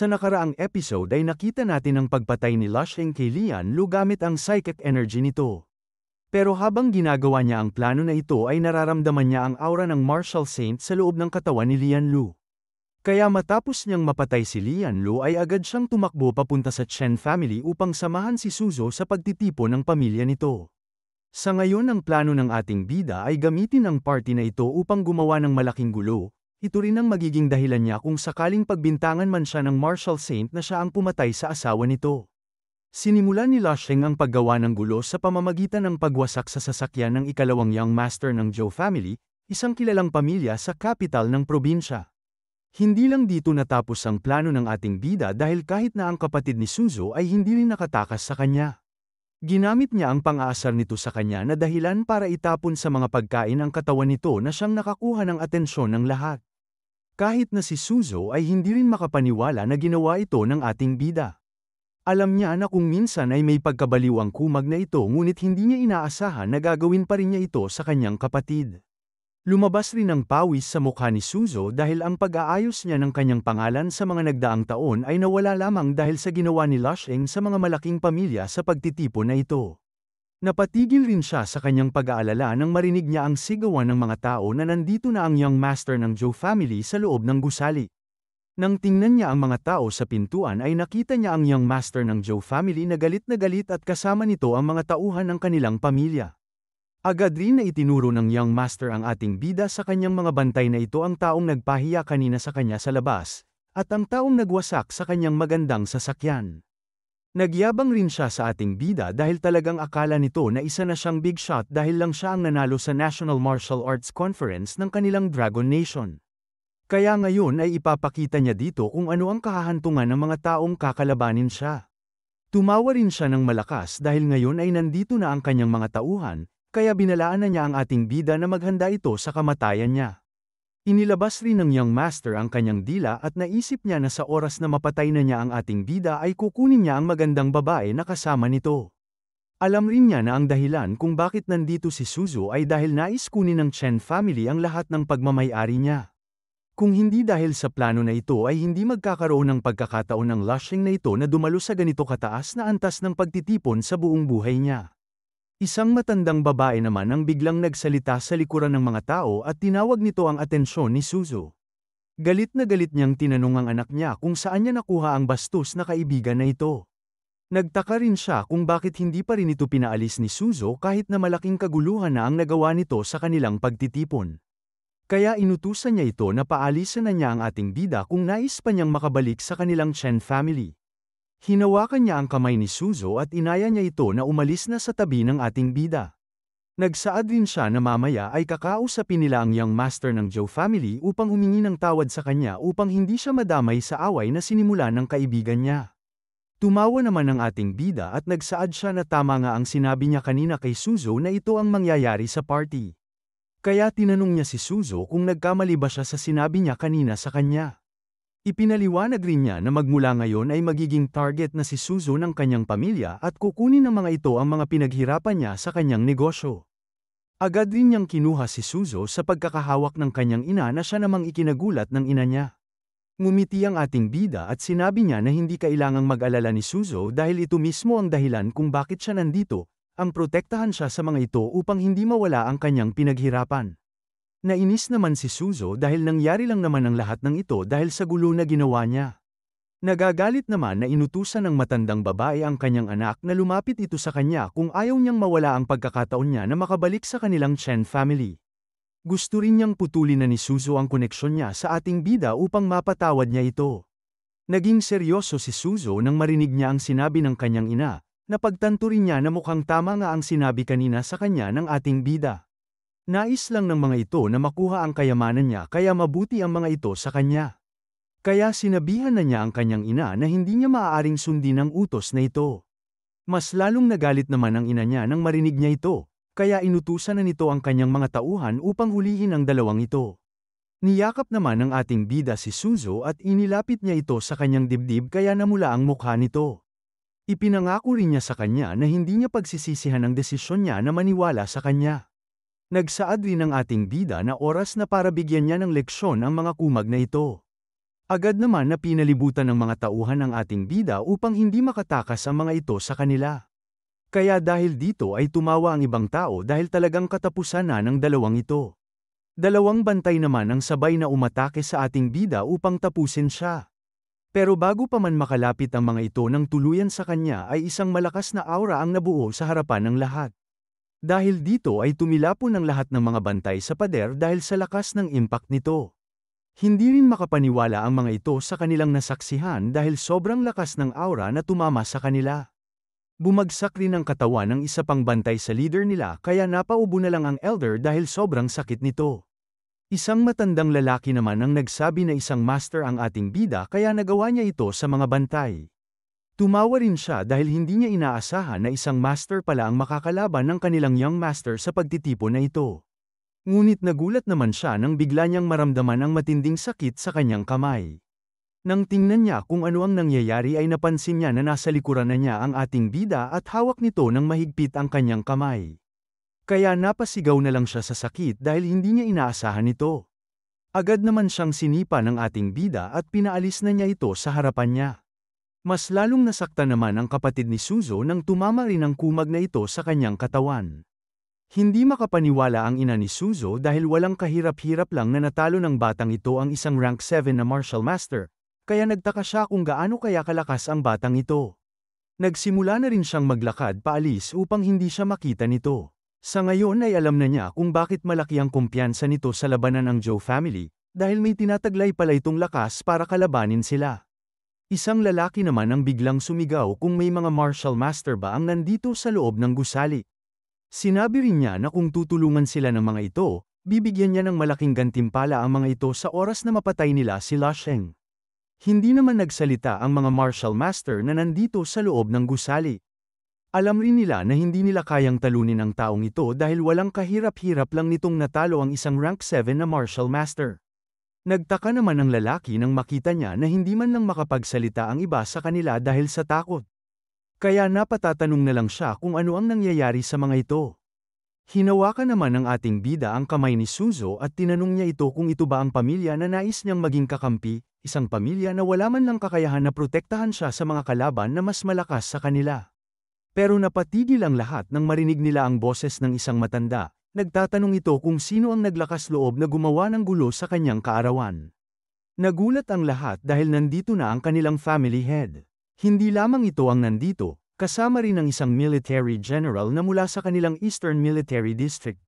Sa nakaraang episode ay nakita natin ang pagpatay ni Lusheng kay Lian Lu gamit ang psychic energy nito. Pero habang ginagawa niya ang plano na ito ay nararamdaman niya ang aura ng martial saint sa loob ng katawan ni Lian Lu. Kaya matapos niyang mapatay si Lian Lu ay agad siyang tumakbo papunta sa Chen family upang samahan si Suzo sa pagtitipo ng pamilya nito. Sa ngayon ang plano ng ating bida ay gamitin ang party na ito upang gumawa ng malaking gulo, ito rin ang magiging dahilan niya kung sakaling pagbintangan man siya ng Marshall Saint na siya ang pumatay sa asawa nito. Sinimulan ni Lushing ang paggawa ng gulo sa pamamagitan ng pagwasak sa sasakyan ng ikalawang young master ng Joe family, isang kilalang pamilya sa kapital ng probinsya. Hindi lang dito natapos ang plano ng ating bida dahil kahit na ang kapatid ni Suzo ay hindi rin nakatakas sa kanya. Ginamit niya ang pang-aasar nito sa kanya na dahilan para itapon sa mga pagkain ang katawan nito na siyang nakakuha ng atensyon ng lahat. Kahit na si Suzo ay hindi rin makapaniwala na ginawa ito ng ating bida. Alam niya na kung minsan ay may pagkabaliwang kumag na ito ngunit hindi niya inaasahan na gagawin pa rin niya ito sa kanyang kapatid. Lumabas rin ang pawis sa mukha ni Suzo dahil ang pag-aayos niya ng kanyang pangalan sa mga nagdaang taon ay nawala lamang dahil sa ginawa ni Lusheng sa mga malaking pamilya sa pagtitipon na ito. Napatigil rin siya sa kanyang pag-aalala nang marinig niya ang sigawan ng mga tao na nandito na ang young master ng Joe family sa loob ng gusali. Nang tingnan niya ang mga tao sa pintuan ay nakita niya ang young master ng Joe family na galit na galit at kasama nito ang mga tauhan ng kanilang pamilya. Agad rin na itinuro ng young master ang ating bida sa kanyang mga bantay na ito ang taong nagpahiya kanina sa kanya sa labas, at ang taong nagwasak sa kanyang magandang sasakyan. Nagyabang rin siya sa ating bida dahil talagang akala nito na isa na siyang big shot dahil lang siya ang nanalo sa National Martial Arts Conference ng kanilang Dragon Nation. Kaya ngayon ay ipapakita niya dito kung ano ang kahantungan ng mga taong kakalabanin siya. Tumawa rin siya ng malakas dahil ngayon ay nandito na ang kanyang mga tauhan, kaya binalaan na niya ang ating bida na maghanda ito sa kamatayan niya. Inilabas rin ng young master ang kanyang dila at naisip niya na sa oras na mapatay na niya ang ating bida ay kukunin niya ang magandang babae na kasama nito. Alam rin niya na ang dahilan kung bakit nandito si Suzu ay dahil nais kunin ng Chen family ang lahat ng pagmamayari niya. Kung hindi dahil sa plano na ito ay hindi magkakaroon ng pagkakataon ng Lushing na ito na dumalo sa ganito kataas na antas ng pagtitipon sa buong buhay niya. Isang matandang babae naman ang biglang nagsalita sa likuran ng mga tao at tinawag nito ang atensyon ni Suzu. Galit na galit niyang tinanong ang anak niya kung saan niya nakuha ang bastos na kaibigan na ito. Nagtaka rin siya kung bakit hindi pa rin ito pinaalis ni Suzo kahit na malaking kaguluhan na ang nagawa nito sa kanilang pagtitipon. Kaya inutusan niya ito na paalisan na niya ang ating bida kung nais pa niyang makabalik sa kanilang Chen family. Hinawakan niya ang kamay ni Suzo at inaya niya ito na umalis na sa tabi ng ating bida. Nagsaad din siya na mamaya ay kakausapin nila ang young master ng Joe family upang humingi ng tawad sa kanya upang hindi siya madamay sa away na sinimula ng kaibigan niya. Tumawa naman ang ating bida at nagsaad siya na tama nga ang sinabi niya kanina kay Suzo na ito ang mangyayari sa party. Kaya tinanong niya si Suzo kung nagkamali ba siya sa sinabi niya kanina sa kanya. Ipinaliwanag rin niya na magmula ngayon ay magiging target na si Suzo ng kanyang pamilya at kukunin ng mga ito ang mga pinaghirapan niya sa kanyang negosyo. Agad rin niyang kinuha si Suzo sa pagkakahawak ng kanyang ina na siya namang ikinagulat ng ina niya. Ngumiti ang ating bida at sinabi niya na hindi kailangang mag-alala ni Suzo dahil ito mismo ang dahilan kung bakit siya nandito, ang protektahan siya sa mga ito upang hindi mawala ang kanyang pinaghirapan. Nainis naman si Suzo dahil nangyari lang naman ang lahat ng ito dahil sa gulo na ginawa niya. Nagagalit naman na inutusan ng matandang babae ang kanyang anak na lumapit ito sa kanya kung ayaw niyang mawala ang pagkakataon niya na makabalik sa kanilang Chen family. Gusto rin niyang putulin na ni Suzo ang koneksyon niya sa ating bida upang mapatawad niya ito. Naging seryoso si Suzo nang marinig niya ang sinabi ng kanyang ina, na pagtanto rin niya na mukhang tama nga ang sinabi kanina sa kanya ng ating bida. Nais lang ng mga ito na makuha ang kayamanan niya kaya mabuti ang mga ito sa kanya. Kaya sinabihan na niya ang kanyang ina na hindi niya maaaring sundin ang utos na ito. Mas lalong nagalit naman ang ina niya nang marinig niya ito, kaya inutusan na nito ang kanyang mga tauhan upang hulihin ang dalawang ito. Niyakap naman ng ating bida si Suzo at inilapit niya ito sa kanyang dibdib kaya namula ang mukha nito. Ipinangako rin niya sa kanya na hindi niya pagsisisihan ang desisyon niya na maniwala sa kanya. Nagsaad rin ang ating bida na oras na para bigyan niya ng leksyon ang mga kumag na ito. Agad naman na pinalibutan ng mga tauhan ang ating bida upang hindi makatakas ang mga ito sa kanila. Kaya dahil dito ay tumawa ang ibang tao dahil talagang katapusan na ng dalawang ito. Dalawang bantay naman ang sabay na umatake sa ating bida upang tapusin siya. Pero bago pa man makalapit ang mga ito ng tuluyan sa kanya ay isang malakas na aura ang nabuo sa harapan ng lahat. Dahil dito ay tumilapon ng lahat ng mga bantay sa pader dahil sa lakas ng impact nito. Hindi rin makapaniwala ang mga ito sa kanilang nasaksihan dahil sobrang lakas ng aura na tumama sa kanila. Bumagsak rin ang katawan ng isa pang bantay sa leader nila kaya napaubo na lang ang elder dahil sobrang sakit nito. Isang matandang lalaki naman ang nagsabi na isang master ang ating bida kaya nagawa niya ito sa mga bantay. Tumawa rin siya dahil hindi niya inaasahan na isang master pala ang makakalaban ng kanilang young master sa pagtitipo na ito. Ngunit nagulat naman siya nang bigla niyang maramdaman ang matinding sakit sa kanyang kamay. Nang tingnan niya kung ano ang nangyayari ay napansin niya na nasa likuran na niya ang ating bida at hawak nito ng mahigpit ang kanyang kamay. Kaya napasigaw na lang siya sa sakit dahil hindi niya inaasahan ito. Agad naman siyang sinipa ng ating bida at pinaalis na niya ito sa harapan niya. Mas lalong nasakta naman ang kapatid ni Suzo nang tumama rin ang kumag na ito sa kanyang katawan. Hindi makapaniwala ang ina ni Suzo dahil walang kahirap-hirap lang na natalo ng batang ito ang isang rank 7 na martial master, kaya nagtaka siya kung gaano kaya kalakas ang batang ito. Nagsimula na rin siyang maglakad paalis upang hindi siya makita nito. Sa ngayon ay alam na niya kung bakit malaki ang kumpiyansa nito sa labanan ng Joe family, dahil may tinataglay pala itong lakas para kalabanin sila. Isang lalaki naman ang biglang sumigaw kung may mga martial master ba ang nandito sa loob ng gusali. Sinabi rin niya na kung tutulungan sila ng mga ito, bibigyan niya ng malaking gantimpala ang mga ito sa oras na mapatay nila si Lasheng. Hindi naman nagsalita ang mga martial master na nandito sa loob ng gusali. Alam rin nila na hindi nila kayang talunin ang taong ito dahil walang kahirap-hirap lang nitong natalo ang isang rank 7 na martial master. Nagtaka naman ang lalaki nang makita niya na hindi man lang makapagsalita ang iba sa kanila dahil sa takot. Kaya napatatanong na lang siya kung ano ang nangyayari sa mga ito. Hinawakan naman ng ating bida ang kamay ni Suzo at tinanong niya ito kung ito ba ang pamilya na nais niyang maging kakampi, isang pamilya na wala man lang kakayahan na protektahan siya sa mga kalaban na mas malakas sa kanila. Pero napatigil ang lahat nang marinig nila ang boses ng isang matanda, Nagtatanong ito kung sino ang naglakas loob na gumawa ng gulo sa kanyang kaarawan. Nagulat ang lahat dahil nandito na ang kanilang family head. Hindi lamang ito ang nandito, kasama rin ang isang military general na mula sa kanilang Eastern Military District.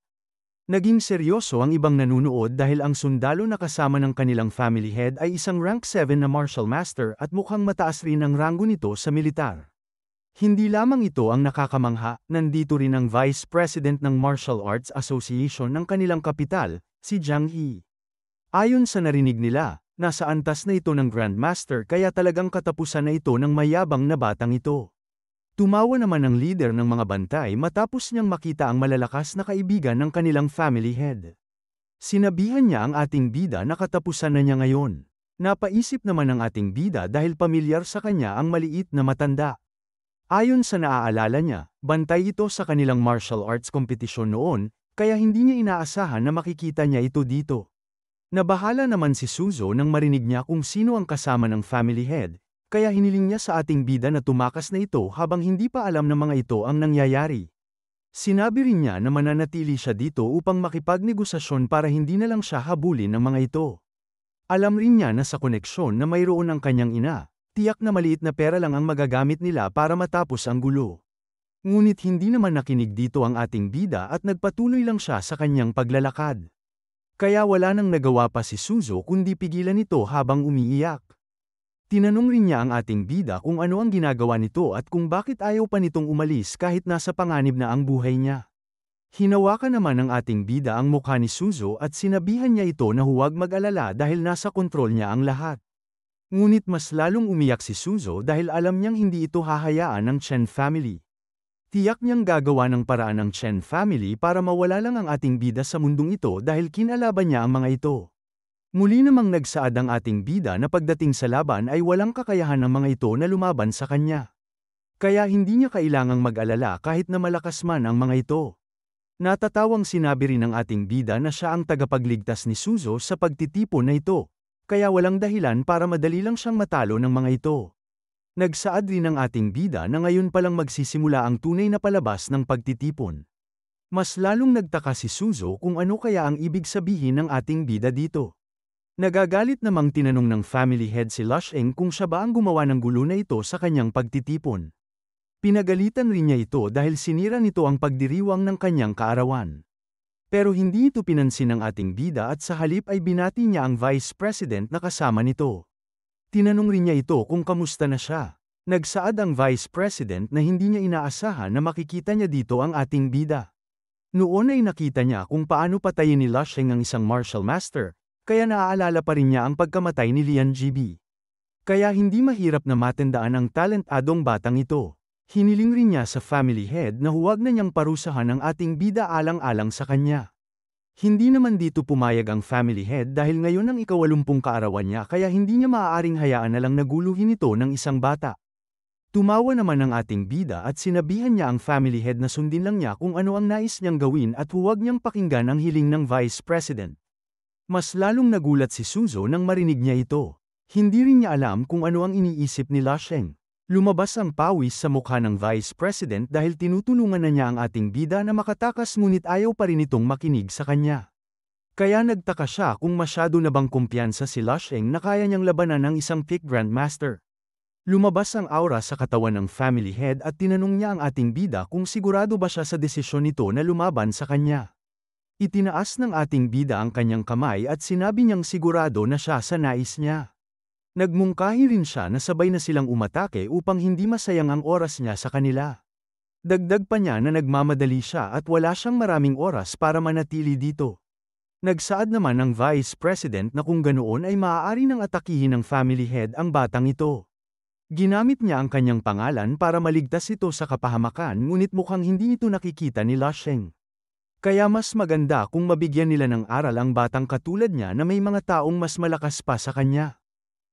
Naging seryoso ang ibang nanunood dahil ang sundalo na kasama ng kanilang family head ay isang rank 7 na martial master at mukhang mataas rin ang ranggo nito sa militar. Hindi lamang ito ang nakakamangha, nandito rin ang Vice President ng Martial Arts Association ng kanilang kapital, si Jiang He. Ayon sa narinig nila, nasa antas na ito ng Grandmaster kaya talagang katapusan na ito ng mayabang na batang ito. Tumawa naman ang leader ng mga bantay matapos niyang makita ang malalakas na kaibigan ng kanilang family head. Sinabihan niya ang ating bida na katapusan na niya ngayon. Napaisip naman ang ating bida dahil pamilyar sa kanya ang maliit na matanda. Ayon sa naaalala niya, bantay ito sa kanilang martial arts competition noon, kaya hindi niya inaasahan na makikita niya ito dito. Nabahala naman si Suzo nang marinig niya kung sino ang kasama ng family head, kaya hiniling niya sa ating bida na tumakas na ito habang hindi pa alam ng mga ito ang nangyayari. Sinabi rin niya na mananatili siya dito upang makipagnegosasyon para hindi na lang siya habulin ng mga ito. Alam rin niya na sa koneksyon na mayroon ang kanyang ina, Tiyak na maliit na pera lang ang magagamit nila para matapos ang gulo. Ngunit hindi naman nakinig dito ang ating bida at nagpatuloy lang siya sa kanyang paglalakad. Kaya wala nang nagawa pa si Suzo kundi pigilan ito habang umiiyak. Tinanong rin niya ang ating bida kung ano ang ginagawa nito at kung bakit ayaw pa nitong umalis kahit nasa panganib na ang buhay niya. Hinawakan naman ng ating bida ang mukha ni Suzo at sinabihan niya ito na huwag mag-alala dahil nasa kontrol niya ang lahat. Ngunit mas lalong umiyak si Suzo dahil alam niyang hindi ito hahayaan ng Chen family. Tiyak niyang gagawa ng paraan ng Chen family para mawala lang ang ating bida sa mundong ito dahil kinalaban niya ang mga ito. Muli namang nagsaad ang ating bida na pagdating sa laban ay walang kakayahan ng mga ito na lumaban sa kanya. Kaya hindi niya kailangang mag-alala kahit na malakas man ang mga ito. Natatawang sinabi rin ng ating bida na siya ang tagapagligtas ni Suzo sa pagtitipon na ito, kaya walang dahilan para madali lang siyang matalo ng mga ito. Nagsaad rin ang ating bida na ngayon palang magsisimula ang tunay na palabas ng pagtitipon. Mas lalong nagtaka si Suzo kung ano kaya ang ibig sabihin ng ating bida dito. Nagagalit namang tinanong ng family head si Lusheng kung siya ba ang gumawa ng gulo na ito sa kanyang pagtitipon. Pinagalitan rin niya ito dahil sinira nito ang pagdiriwang ng kanyang kaarawan. Pero hindi ito pinansin ng ating bida at sa halip ay binati niya ang vice president na kasama nito. Tinanong rin niya ito kung kamusta na siya. Nagsaad ang vice president na hindi niya inaasahan na makikita niya dito ang ating bida. Noon ay nakita niya kung paano patayin ni Lusheng ang isang martial master, kaya naaalala pa rin niya ang pagkamatay ni Lian GB. Kaya hindi mahirap na matandaan ang talentadong batang ito. Hiniling rin niya sa family head na huwag na niyang parusahan ang ating bida alang-alang sa kanya. Hindi naman dito pumayag ang family head dahil ngayon ang ikawalumpung kaarawan niya kaya hindi niya maaaring hayaan na lang naguluhin ito ng isang bata. Tumawa naman ang ating bida at sinabihan niya ang family head na sundin lang niya kung ano ang nais niyang gawin at huwag niyang pakinggan ang hiling ng vice president. Mas lalong nagulat si Suzo nang marinig niya ito. Hindi rin niya alam kung ano ang iniisip ni Lasheng. Lumabas ang pawis sa mukha ng Vice President dahil tinutulungan na niya ang ating bida na makatakas ngunit ayaw pa rin itong makinig sa kanya. Kaya nagtaka siya kung masyado na bang kumpiyansa si Lusheng na kaya niyang labanan ng isang thick grandmaster. Lumabas ang aura sa katawan ng family head at tinanong niya ang ating bida kung sigurado ba siya sa desisyon nito na lumaban sa kanya. Itinaas ng ating bida ang kanyang kamay at sinabi niyang sigurado na siya sa nais niya. Nagmungkahi rin siya na sabay na silang umatake upang hindi masayang ang oras niya sa kanila. Dagdag pa niya na nagmamadali siya at wala siyang maraming oras para manatili dito. Nagsaad naman ang Vice President na kung ganoon ay maaari nang atakihin ng family head ang batang ito. Ginamit niya ang kanyang pangalan para maligtas ito sa kapahamakan ngunit mukhang hindi ito nakikita ni Lasheng. Kaya mas maganda kung mabigyan nila ng aral ang batang katulad niya na may mga taong mas malakas pa sa kanya.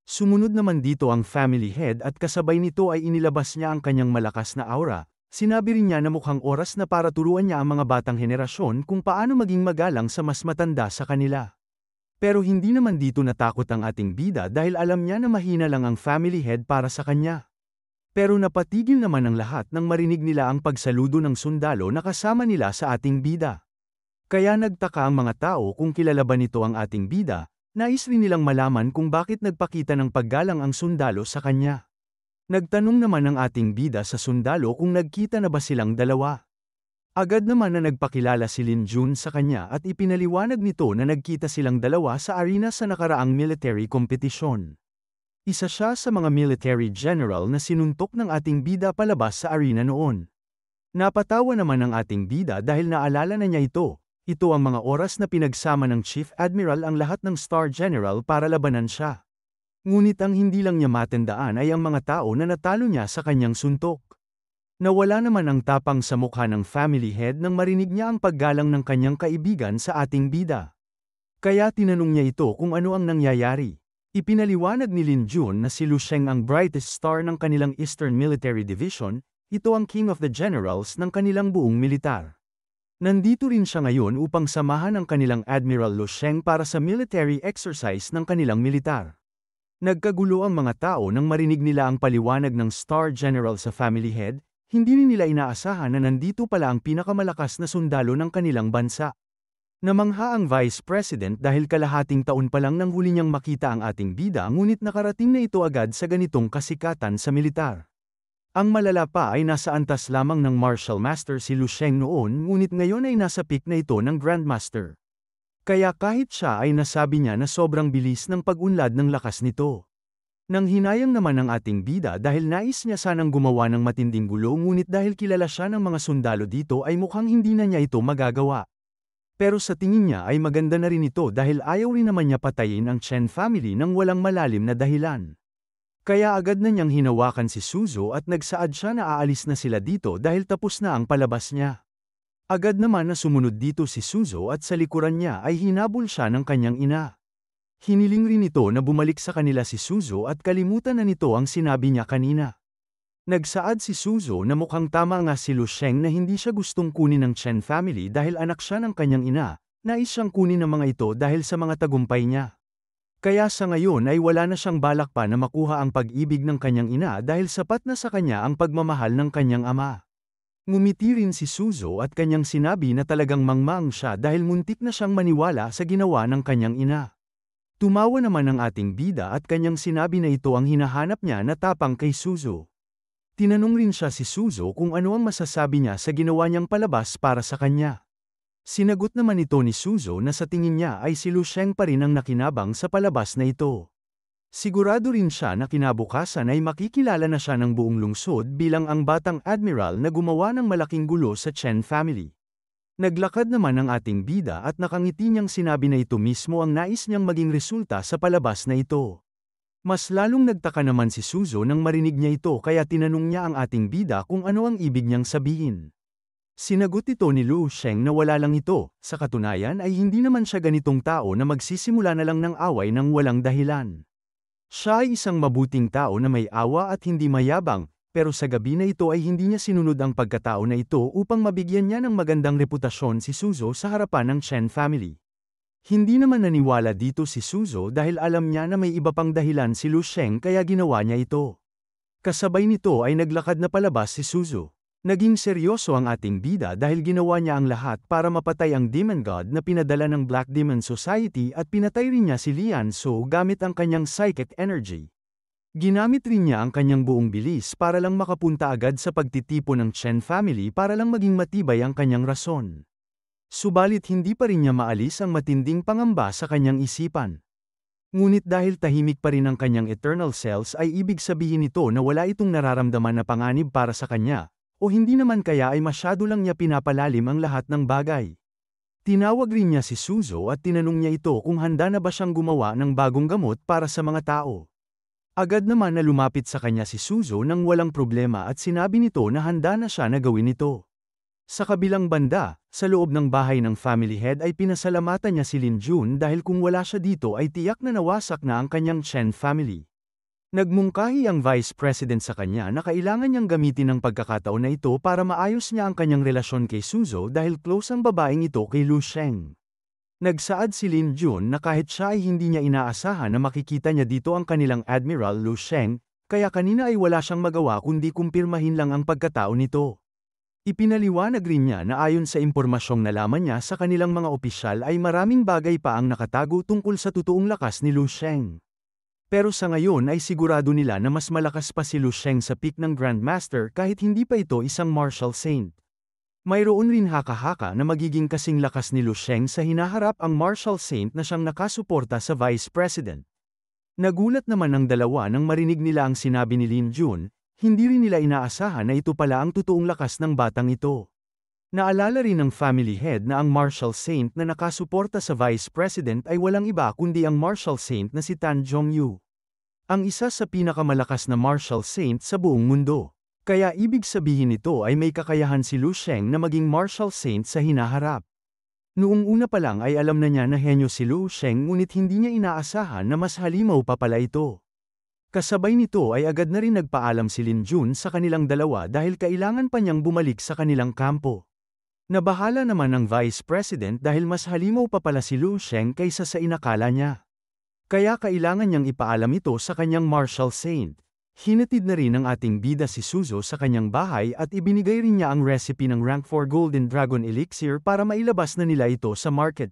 Sumunod naman dito ang family head at kasabay nito ay inilabas niya ang kanyang malakas na aura. Sinabi rin niya na mukhang oras na para turuan niya ang mga batang henerasyon kung paano maging magalang sa mas matanda sa kanila. Pero hindi naman dito natakot ang ating bida dahil alam niya na mahina lang ang family head para sa kanya. Pero napatigil naman ang lahat nang marinig nila ang pagsaludo ng sundalo na kasama nila sa ating bida. Kaya nagtaka ang mga tao kung kilala ba nito ang ating bida, Nais rin nilang malaman kung bakit nagpakita ng paggalang ang sundalo sa kanya. Nagtanong naman ang ating bida sa sundalo kung nagkita na ba silang dalawa. Agad naman na nagpakilala si Lin Jun sa kanya at ipinaliwanag nito na nagkita silang dalawa sa arena sa nakaraang military competition. Isa siya sa mga military general na sinuntok ng ating bida palabas sa arena noon. Napatawa naman ang ating bida dahil naalala na niya ito, ito ang mga oras na pinagsama ng Chief Admiral ang lahat ng Star General para labanan siya. Ngunit ang hindi lang niya matandaan ay ang mga tao na natalo niya sa kanyang suntok. Nawala naman ang tapang sa mukha ng family head nang marinig niya ang paggalang ng kanyang kaibigan sa ating bida. Kaya tinanong niya ito kung ano ang nangyayari. Ipinaliwanag ni Lin Jun na si Lu Sheng ang brightest star ng kanilang Eastern Military Division, ito ang king of the generals ng kanilang buong militar. Nandito rin siya ngayon upang samahan ang kanilang Admiral Lu Sheng para sa military exercise ng kanilang militar. Nagkagulo ang mga tao nang marinig nila ang paliwanag ng Star General sa Family Head, hindi nila inaasahan na nandito pala ang pinakamalakas na sundalo ng kanilang bansa. Namangha ang Vice President dahil kalahating taon pa lang nang huli niyang makita ang ating bida ngunit nakarating na ito agad sa ganitong kasikatan sa militar. Ang malala pa ay nasa antas lamang ng martial master si Lu Sheng noon ngunit ngayon ay nasa peak na ito ng grandmaster. Kaya kahit siya ay nasabi niya na sobrang bilis ng pag-unlad ng lakas nito. Nang hinayang naman ang ating bida dahil nais niya sanang gumawa ng matinding gulo ngunit dahil kilala siya ng mga sundalo dito ay mukhang hindi na niya ito magagawa. Pero sa tingin niya ay maganda na rin ito dahil ayaw rin naman niya patayin ang Chen family ng walang malalim na dahilan. Kaya agad na niyang hinawakan si Suzo at nagsaad siya na aalis na sila dito dahil tapos na ang palabas niya. Agad naman na sumunod dito si Suzo at sa likuran niya ay hinabol siya ng kanyang ina. Hiniling rin ito na bumalik sa kanila si Suzo at kalimutan na nito ang sinabi niya kanina. Nagsaad si Suzo na mukhang tama nga si Lu Sheng na hindi siya gustong kunin ng Chen family dahil anak siya ng kanyang ina, nais siyang kunin ng mga ito dahil sa mga tagumpay niya. Kaya sa ngayon ay wala na siyang balak pa na makuha ang pag-ibig ng kanyang ina dahil sapat na sa kanya ang pagmamahal ng kanyang ama. Ngumiti rin si Suzo at kanyang sinabi na talagang mangmang siya dahil muntik na siyang maniwala sa ginawa ng kanyang ina. Tumawa naman ang ating bida at kanyang sinabi na ito ang hinahanap niya na tapang kay Suzo. Tinanong rin siya si Suzo kung ano ang masasabi niya sa ginawa niyang palabas para sa kanya. Sinagot naman ito ni Suzo na sa tingin niya ay si Lusheng pa rin ang nakinabang sa palabas na ito. Sigurado rin siya na kinabukasan ay makikilala na siya ng buong lungsod bilang ang batang admiral na gumawa ng malaking gulo sa Chen family. Naglakad naman ang ating bida at nakangiti niyang sinabi na ito mismo ang nais niyang maging resulta sa palabas na ito. Mas lalong nagtaka naman si Suzo nang marinig niya ito kaya tinanong niya ang ating bida kung ano ang ibig niyang sabihin. Sinagot ito ni Lu Sheng na wala lang ito, sa katunayan ay hindi naman siya ganitong tao na magsisimula na lang ng away ng walang dahilan. Siya ay isang mabuting tao na may awa at hindi mayabang, pero sa gabi na ito ay hindi niya sinunod ang pagkatao na ito upang mabigyan niya ng magandang reputasyon si Suzo sa harapan ng Chen family. Hindi naman naniwala dito si Suzo dahil alam niya na may iba pang dahilan si Lu Sheng kaya ginawa niya ito. Kasabay nito ay naglakad na palabas si Suzo. Naging seryoso ang ating bida dahil ginawa niya ang lahat para mapatay ang Demon God na pinadala ng Black Demon Society at pinatay rin niya si Lian So gamit ang kanyang psychic energy. Ginamit rin niya ang kanyang buong bilis para lang makapunta agad sa pagtitipo ng Chen family para lang maging matibay ang kanyang rason. Subalit hindi pa rin niya maalis ang matinding pangamba sa kanyang isipan. Ngunit dahil tahimik pa rin ang kanyang eternal cells ay ibig sabihin nito na wala itong nararamdaman na panganib para sa kanya, o hindi naman kaya ay masyado lang niya pinapalalim ang lahat ng bagay. Tinawag rin niya si Suzo at tinanong niya ito kung handa na ba siyang gumawa ng bagong gamot para sa mga tao. Agad naman na lumapit sa kanya si Suzo nang walang problema at sinabi nito na handa na siya na gawin ito. Sa kabilang banda, sa loob ng bahay ng family head ay pinasalamatan niya si Lin Jun dahil kung wala siya dito ay tiyak na nawasak na ang kanyang Chen family. Nagmungkahi ang Vice President sa kanya na kailangan niyang gamitin ang pagkakataon na ito para maayos niya ang kanyang relasyon kay Suzo dahil close ang babaeng ito kay Lu Sheng. Nagsaad si Lin Jun na kahit siya ay hindi niya inaasahan na makikita niya dito ang kanilang Admiral Lu Sheng, kaya kanina ay wala siyang magawa kundi kumpirmahin lang ang pagkatao nito. Ipinaliwanag rin niya na ayon sa impormasyong nalaman niya sa kanilang mga opisyal ay maraming bagay pa ang nakatago tungkol sa totoong lakas ni Lu Sheng. Pero sa ngayon ay sigurado nila na mas malakas pa si Lu Sheng sa peak ng Grandmaster kahit hindi pa ito isang martial saint. Mayroon rin haka-haka na magiging kasing lakas ni Lu Sheng sa hinaharap ang martial saint na siyang nakasuporta sa Vice President. Nagulat naman ang dalawa nang marinig nila ang sinabi ni Lin Jun, hindi rin nila inaasahan na ito pala ang totoong lakas ng batang ito. Naalala rin ng family head na ang Marshall Saint na nakasuporta sa Vice President ay walang iba kundi ang Marshall Saint na si Tan Jong-yu. Ang isa sa pinakamalakas na Marshall Saint sa buong mundo. Kaya ibig sabihin nito ay may kakayahan si Lu Sheng na maging Marshall Saint sa hinaharap. Noong una pa lang ay alam na niya na henyo si Lu Sheng ngunit hindi niya inaasahan na mas halimaw pa pala ito. Kasabay nito ay agad na rin nagpaalam si Lin Jun sa kanilang dalawa dahil kailangan pa niyang bumalik sa kanilang kampo. Nabahala naman ang Vice President dahil mas halimaw pa pala si Lu Sheng kaysa sa inakala niya. Kaya kailangan niyang ipaalam ito sa kanyang Marshal Saint. Hinatid na rin ang ating bida si Suzo sa kanyang bahay at ibinigay rin niya ang recipe ng Rank 4 Golden Dragon Elixir para mailabas na nila ito sa market.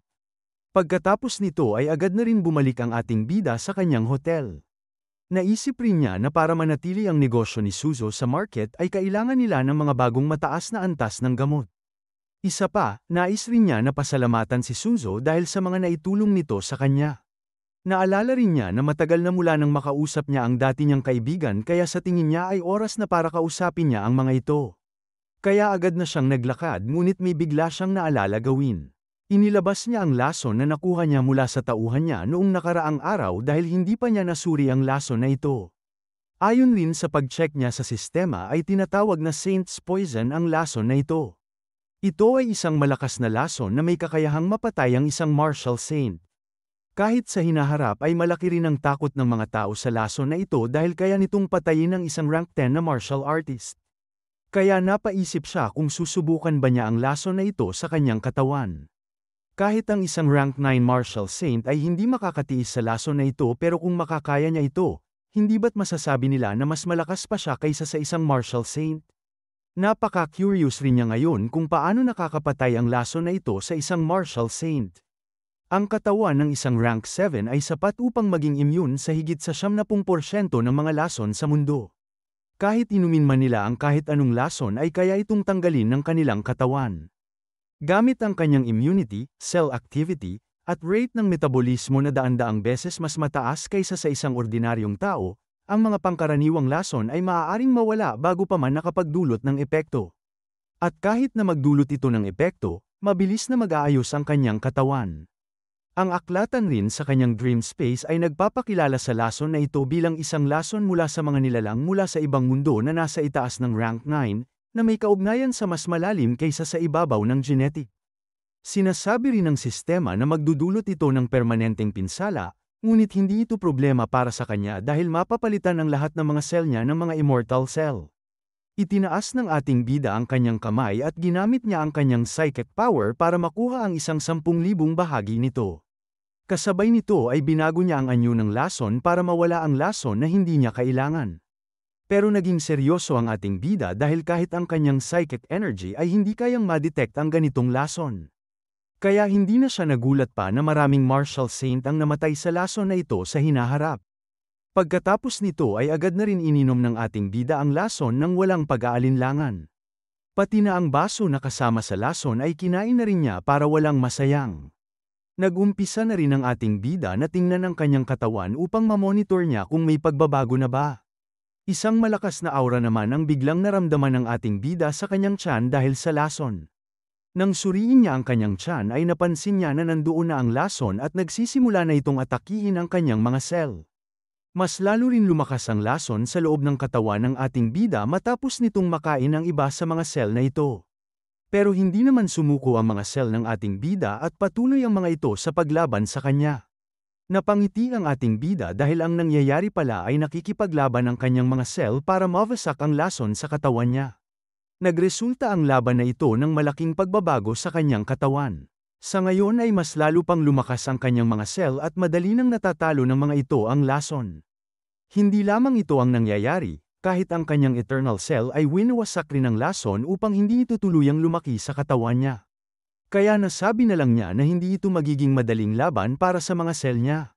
Pagkatapos nito ay agad na rin bumalik ang ating bida sa kanyang hotel. Naisip rin niya na para manatili ang negosyo ni Suzo sa market ay kailangan nila ng mga bagong mataas na antas ng gamot. Isa pa, nais rin niya na pasalamatan si Suzo dahil sa mga naitulong nito sa kanya. Naalala rin niya na matagal na mula nang makausap niya ang dati niyang kaibigan kaya sa tingin niya ay oras na para kausapin niya ang mga ito. Kaya agad na siyang naglakad ngunit may bigla siyang naalala gawin. Inilabas niya ang laso na nakuha niya mula sa tauhan niya noong nakaraang araw dahil hindi pa niya nasuri ang laso na ito. Ayon rin sa pag-check niya sa sistema ay tinatawag na Saint's Poison ang laso na ito. Ito ay isang malakas na laso na may kakayahang mapatay ang isang martial saint. Kahit sa hinaharap ay malaki rin ang takot ng mga tao sa laso na ito dahil kaya nitong patayin ang isang rank 10 na martial artist. Kaya napaisip siya kung susubukan ba niya ang laso na ito sa kanyang katawan. Kahit ang isang rank 9 martial saint ay hindi makakatiis sa laso na ito pero kung makakaya niya ito, hindi ba't masasabi nila na mas malakas pa siya kaysa sa isang martial saint? Napaka-curious rin niya ngayon kung paano nakakapatay ang laso na ito sa isang martial saint. Ang katawan ng isang rank 7 ay sapat upang maging immune sa higit sa 70% ng mga lason sa mundo. Kahit inumin man nila ang kahit anong lason ay kaya itong tanggalin ng kanilang katawan. Gamit ang kanyang immunity, cell activity, at rate ng metabolismo na daan-daang beses mas mataas kaysa sa isang ordinaryong tao, ang mga pangkaraniwang lason ay maaaring mawala bago pa man nakapagdulot ng epekto. At kahit na magdulot ito ng epekto, mabilis na mag-aayos ang kanyang katawan. Ang aklatan rin sa kanyang dream space ay nagpapakilala sa lason na ito bilang isang lason mula sa mga nilalang mula sa ibang mundo na nasa itaas ng rank 9, na may kaugnayan sa mas malalim kaysa sa ibabaw ng genetic. Sinasabi rin ng sistema na magdudulot ito ng permanenteng pinsala, Ngunit hindi ito problema para sa kanya dahil mapapalitan ang lahat ng mga cell niya ng mga immortal cell. Itinaas ng ating bida ang kanyang kamay at ginamit niya ang kanyang psychic power para makuha ang isang sampung libong bahagi nito. Kasabay nito ay binago niya ang anyo ng lason para mawala ang lason na hindi niya kailangan. Pero naging seryoso ang ating bida dahil kahit ang kanyang psychic energy ay hindi kayang madetect ang ganitong lason. Kaya hindi na siya nagulat pa na maraming martial saint ang namatay sa laso na ito sa hinaharap. Pagkatapos nito ay agad na rin ininom ng ating bida ang lason nang walang pag-aalinlangan. Pati na ang baso na kasama sa lason ay kinain na rin niya para walang masayang. Nagumpisa na rin ang ating bida na tingnan ang kanyang katawan upang mamonitor niya kung may pagbabago na ba. Isang malakas na aura naman ang biglang naramdaman ng ating bida sa kanyang tiyan dahil sa lason. Nang suriin niya ang kanyang tiyan ay napansin niya na nandoon na ang lason at nagsisimula na itong atakihin ang kanyang mga sel. Mas lalo rin lumakas ang lason sa loob ng katawan ng ating bida matapos nitong makain ang iba sa mga sel na ito. Pero hindi naman sumuko ang mga sel ng ating bida at patuloy ang mga ito sa paglaban sa kanya. Napangiti ang ating bida dahil ang nangyayari pala ay nakikipaglaban ang kanyang mga sel para mavasak ang lason sa katawan niya. Nagresulta ang laban na ito ng malaking pagbabago sa kanyang katawan. Sa ngayon ay mas lalo pang lumakas ang kanyang mga sel at madali nang natatalo ng mga ito ang lason. Hindi lamang ito ang nangyayari, kahit ang kanyang eternal cell ay winawasak rin ng lason upang hindi ito tuluyang lumaki sa katawan niya. Kaya nasabi na lang niya na hindi ito magiging madaling laban para sa mga sel niya.